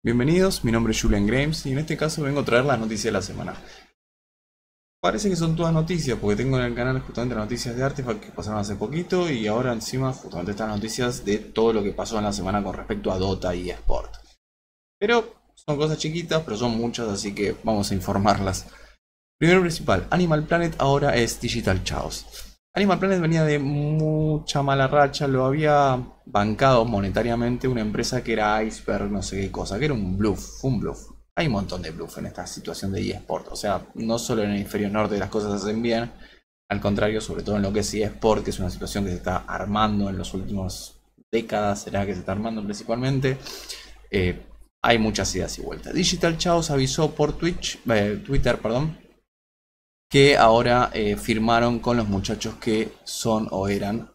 Bienvenidos, mi nombre es Julian Grames y en este caso vengo a traer las noticias de la semana. Parece que son todas noticias, porque tengo en el canal justamente las noticias de Artifact que pasaron hace poquito y ahora encima justamente las noticias de todo lo que pasó en la semana con respecto a Dota y Sport. Pero son cosas chiquitas, pero son muchas, así que vamos a informarlas. Primero principal, Animal Planet ahora es Digital Chaos. Animal Planet venía de mucha mala racha, lo había bancado monetariamente una empresa que era Iceberg, no sé qué cosa, que era un bluff, un bluff. Hay un montón de bluff en esta situación de eSport, o sea, no solo en el Inferior norte las cosas se hacen bien, al contrario, sobre todo en lo que es eSport, que es una situación que se está armando en las últimas décadas, será que se está armando principalmente. Eh, hay muchas ideas y vueltas. Digital Chaos avisó por Twitch, eh, Twitter, perdón, que ahora eh, firmaron con los muchachos que son o eran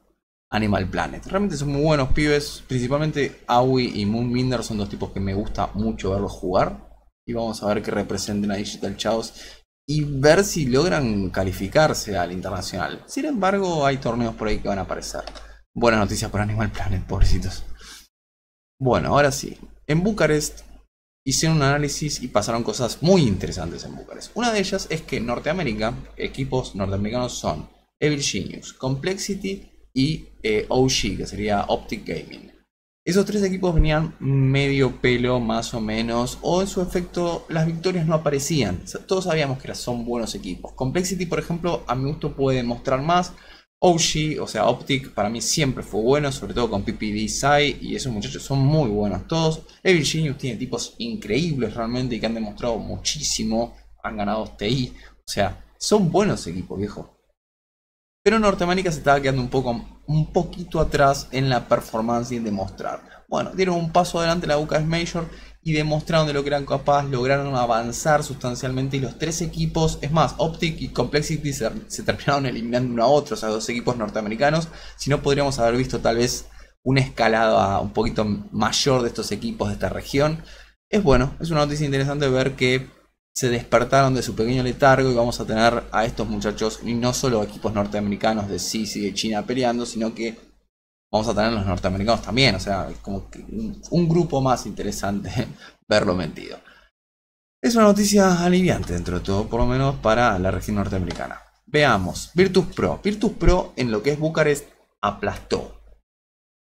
Animal Planet. Realmente son muy buenos pibes, principalmente Aui y minder son dos tipos que me gusta mucho verlos jugar. Y vamos a ver que representen a Digital Chaos y ver si logran calificarse al internacional. Sin embargo, hay torneos por ahí que van a aparecer. Buena noticias para Animal Planet, pobrecitos. Bueno, ahora sí. En Bucarest hicieron un análisis y pasaron cosas muy interesantes en Bucarest. Una de ellas es que Norteamérica, equipos norteamericanos son Evil Genius, Complexity y eh, OG, que sería Optic Gaming. Esos tres equipos venían medio pelo más o menos, o en su efecto las victorias no aparecían. Todos sabíamos que son buenos equipos. Complexity, por ejemplo, a mi gusto puede mostrar más, OG, o sea, Optic, para mí siempre fue bueno, sobre todo con PPD Sai, y esos muchachos son muy buenos todos. Evil Genius tiene tipos increíbles realmente y que han demostrado muchísimo, han ganado TI, o sea, son buenos equipos, viejo. Pero Norteamérica se estaba quedando un, poco, un poquito atrás en la performance y en demostrar. Bueno, dieron un paso adelante la UCAS Major y demostraron de lo que eran capaces, lograron avanzar sustancialmente y los tres equipos, es más, Optic y Complexity se, terminaron eliminando uno a otro, o sea, dos equipos norteamericanos, si no podríamos haber visto tal vez una escalada un poquito mayor de estos equipos de esta región. Es bueno, es una noticia interesante ver que se despertaron de su pequeño letargo y vamos a tener a estos muchachos, y no solo equipos norteamericanos de CC y de China peleando, sino que vamos a tener los norteamericanos también. O sea, es como que un, grupo más interesante verlo mentido. Es una noticia aliviante dentro de todo, por lo menos para la región norteamericana. Veamos, Virtus Pro. Virtus Pro en lo que es Bucarest aplastó.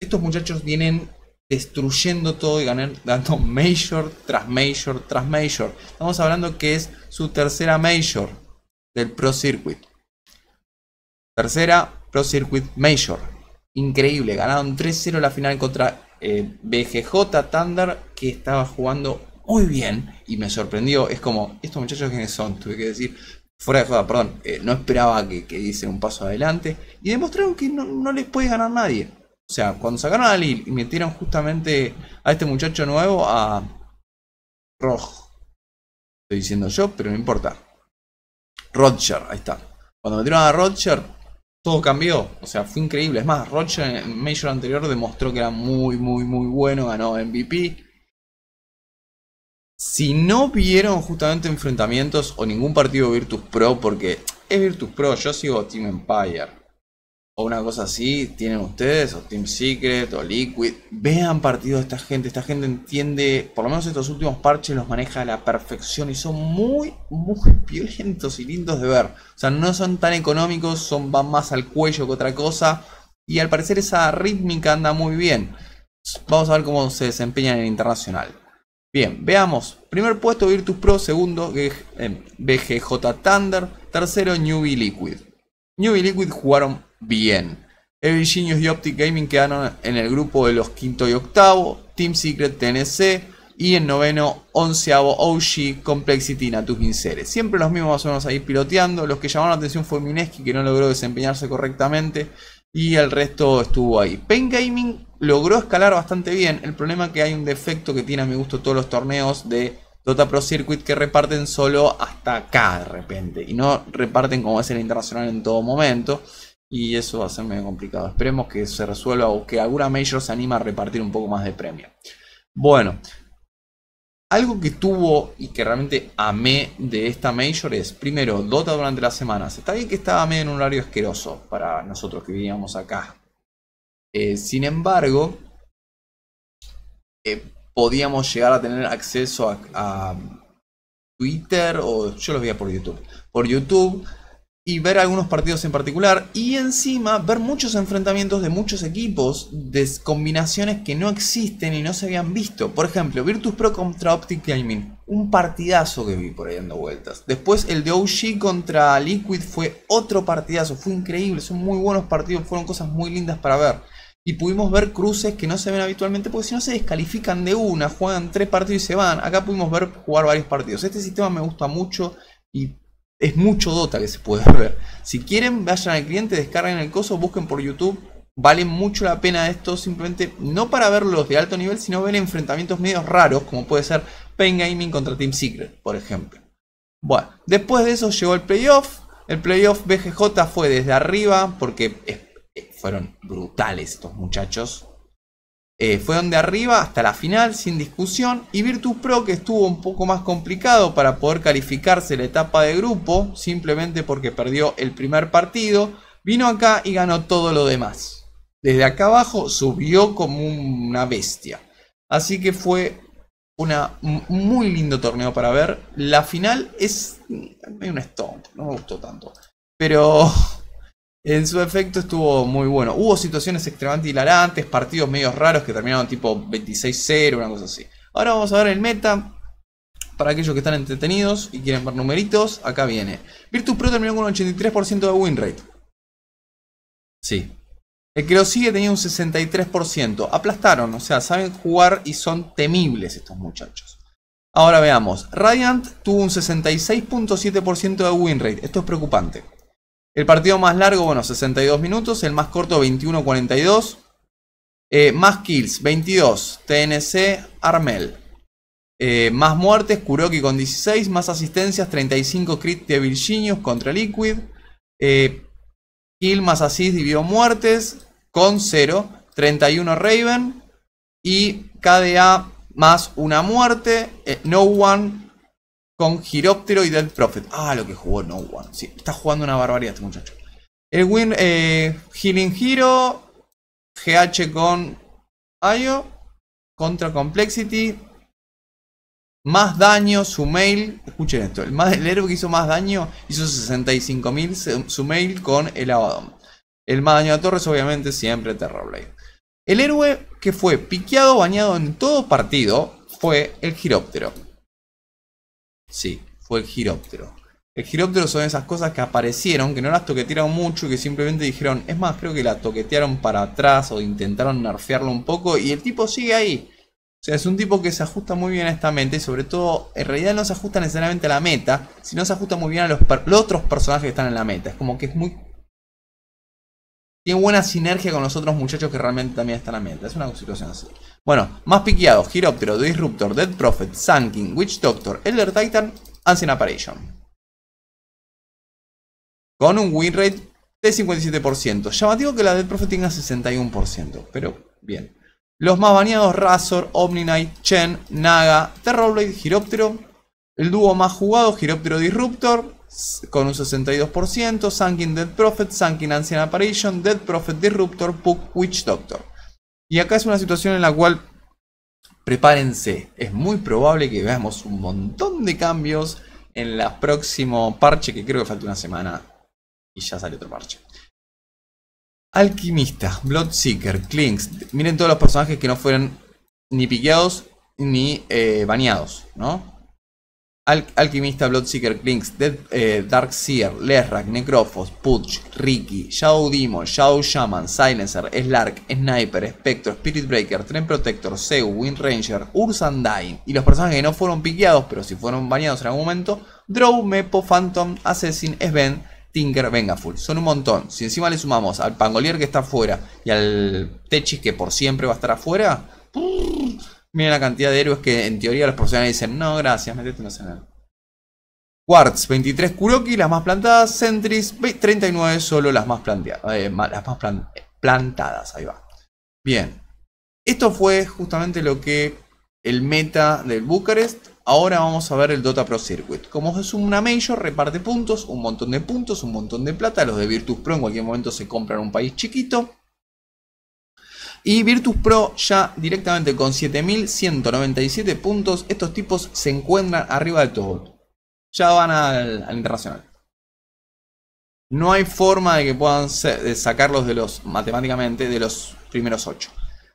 Estos muchachos vienen destruyendo todo y ganando major tras major tras major. Estamos hablando que es su tercera major del Pro Circuit. Tercera Pro Circuit Major. Increíble, ganaron 3-0 la final contra eh, BGJ Thunder, que estaba jugando muy bien y me sorprendió. Es como, estos muchachos quiénes son, tuve que decir, fuera de joda, perdón, eh, no esperaba que, que diesen un paso adelante y demostraron que no, no les puede ganar nadie. O sea, cuando sacaron a Lil y metieron justamente a este muchacho nuevo, a Roj, estoy diciendo yo, pero no importa. Roger, ahí está. Cuando metieron a Roger, todo cambió. O sea, fue increíble. Es más, Rocha en el Major anterior demostró que era muy, muy, muy bueno. Ganó MVP. Si no vieron justamente enfrentamientos o ningún partido Virtus Pro, porque es Virtus Pro, yo sigo Team Empire o una cosa así, tienen ustedes, o Team Secret, o Liquid, vean partidos de esta gente, esta gente entiende, por lo menos estos últimos parches los maneja a la perfección y son muy, muy violentos y lindos de ver. O sea, no son tan económicos, son, van más al cuello que otra cosa, y al parecer esa rítmica anda muy bien. Vamos a ver cómo se desempeñan en el internacional. Bien, veamos. Primer puesto Virtus Pro, segundo eh, BGJ Thunder, tercero Newbie Liquid. Newbie Liquid jugaron bien. Evil Genius y Optic Gaming quedaron en el grupo de los quinto y octavo, Team Secret TNC y en noveno, onceavo OG, Complexity y Natu Siempre los mismos más o menos ahí piloteando. Los que llamaron la atención fue Mineski, que no logró desempeñarse correctamente, y el resto estuvo ahí. Pain Gaming logró escalar bastante bien. El problema es que hay un defecto que tiene a mi gusto todos los torneos de Dota Pro Circuit que reparten solo hasta acá de repente y no reparten como es el internacional en todo momento. Y eso va a ser medio complicado. Esperemos que se resuelva o que alguna Major se anima a repartir un poco más de premio. Bueno, algo que tuvo y que realmente amé de esta Major es, primero, Dota durante las semanas. Está bien que estaba medio en un horario asqueroso para nosotros que vivíamos acá. Eh, sin embargo, eh, podíamos llegar a tener acceso a, a Twitter o yo lo veía por YouTube. Por YouTube y ver algunos partidos en particular y encima ver muchos enfrentamientos de muchos equipos de combinaciones que no existen y no se habían visto. Por ejemplo, Virtus Pro contra Optic Gaming, un partidazo que vi por ahí dando vueltas. Después el de OG contra Liquid fue otro partidazo, fue increíble, son muy buenos partidos, fueron cosas muy lindas para ver. Y pudimos ver cruces que no se ven habitualmente porque si no se descalifican de una, juegan tres partidos y se van. Acá pudimos ver jugar varios partidos. Este sistema me gusta mucho y es mucho Dota que se puede ver. Si quieren, vayan al cliente, descarguen el coso, busquen por YouTube. Vale mucho la pena esto, simplemente no para verlos de alto nivel, sino ver enfrentamientos medios raros, como puede ser Pain Gaming contra Team Secret, por ejemplo. Bueno, después de eso llegó el playoff. El playoff BGJ fue desde arriba, porque eh, fueron brutales estos muchachos. Fue eh, fueron de arriba hasta la final sin discusión y Virtus Pro que estuvo un poco más complicado para poder calificarse la etapa de grupo simplemente porque perdió el primer partido, vino acá y ganó todo lo demás. Desde acá abajo subió como una bestia. Así que fue una, un muy lindo torneo para ver. La final es un stone no me gustó tanto. Pero en su efecto estuvo muy bueno. Hubo situaciones extremadamente hilarantes, partidos medios raros que terminaron tipo 26-0, una cosa así. Ahora vamos a ver el meta. Para aquellos que están entretenidos y quieren ver numeritos, acá viene. Virtus Pro terminó con un 83% de win rate. Sí. El que lo sigue tenía un 63%. Aplastaron, o sea, saben jugar y son temibles estos muchachos. Ahora veamos. Radiant tuvo un 66.7% de win rate. Esto es preocupante. El partido más largo, bueno, 62 minutos. El más corto, 21-42. Eh, más kills, 22. TNC, Armel. Eh, más muertes, Kuroki con 16. Más asistencias, 35 crit de Virginius contra Liquid. Eh, kill más asist dividió muertes con 0. 31 Raven. Y KDA más una muerte. no one con Giróptero y Dead Prophet. Ah, lo que jugó No One. Sí, está jugando una barbaridad este muchacho. El Win eh, Healing Hero. GH con Ayo. Contra Complexity. Más daño, su mail. Escuchen esto. El, más, héroe que hizo más daño hizo 65.000 su mail con el Abaddon. El más daño a Torres, obviamente, siempre Terrorblade. El héroe que fue piqueado, bañado en todo partido, fue el giroptero. Sí, fue el giróptero. El giróptero son esas cosas que aparecieron, que no las toquetearon mucho, y que simplemente dijeron, es más, creo que las toquetearon para atrás o intentaron nerfearlo un poco y el tipo sigue ahí. O sea, es un tipo que se ajusta muy bien a esta mente y sobre todo, en realidad no se ajusta necesariamente a la meta, sino se ajusta muy bien a los, los otros personajes que están en la meta. Es como que es muy tiene buena sinergia con los otros muchachos que realmente también están a meta. Es una situación así. Bueno, más piqueados. Giroptero, Disruptor, Dead Prophet, Sanking, Witch Doctor, Elder Titan, Ancient Apparition. Con un win rate de 57%. Llamativo que la Dead Prophet tenga 61%. Pero bien. Los más baneados, Razor, omni Chen, Naga, Terrorblade, Giroptero. El dúo más jugado, Giroptero Disruptor con un 62%, in Dead Prophet, Sankin Ancient Apparition, Dead Prophet Disruptor, Puck Witch Doctor. Y acá es una situación en la cual, prepárense, es muy probable que veamos un montón de cambios en el próximo parche, que creo que falta una semana y ya sale otro parche. Alquimista, Bloodseeker, Clinks, miren todos los personajes que no fueron ni piqueados ni eh, baneados, ¿no? Alquimista, Bloodseeker, Klinks, eh, Darkseer, Lesrak, Necrophos, Pudge, Ricky, Shadow Demon, Shadow Shaman, Silencer, Slark, Sniper, Spectre, Spirit Breaker, Tren Protector, Seu, Wind Ranger, Ursandine y los personajes que no fueron piqueados, pero si fueron bañados en algún momento, Drow, Mepo, Phantom, Assassin, Sven, Tinker, Vengaful. Son un montón. Si encima le sumamos al Pangolier que está afuera y al Techis que por siempre va a estar afuera... Miren la cantidad de héroes que en teoría los profesionales dicen, no, gracias, metete en escena. Quartz, 23 Kuroki, las más plantadas. Centris, 39 solo las más, eh, las más plantadas. Ahí va. Bien. Esto fue justamente lo que el meta del Bucarest. Ahora vamos a ver el Dota Pro Circuit. Como es una major, reparte puntos, un montón de puntos, un montón de plata. Los de Virtus Pro en cualquier momento se compran un país chiquito. Y Virtus Pro ya directamente con 7.197 puntos. Estos tipos se encuentran arriba de todo. Ya van al, internacional. No hay forma de que puedan sacarlos de los, matemáticamente, de los primeros 8.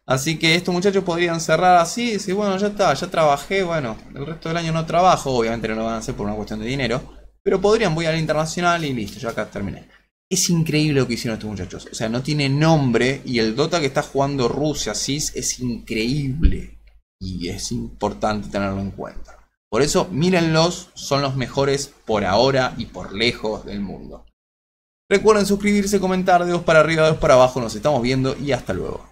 Así que estos muchachos podrían cerrar así y decir, bueno, ya está, ya trabajé, bueno, el resto del año no trabajo, obviamente no lo van a hacer por una cuestión de dinero, pero podrían, voy al internacional y listo, ya acá terminé. Es increíble lo que hicieron estos muchachos. O sea, no tiene nombre y el Dota que está jugando Rusia, CIS, es increíble. Y es importante tenerlo en cuenta. Por eso, mírenlos, son los mejores por ahora y por lejos del mundo. Recuerden suscribirse, comentar, dedos para arriba, dedos para abajo, nos estamos viendo y hasta luego.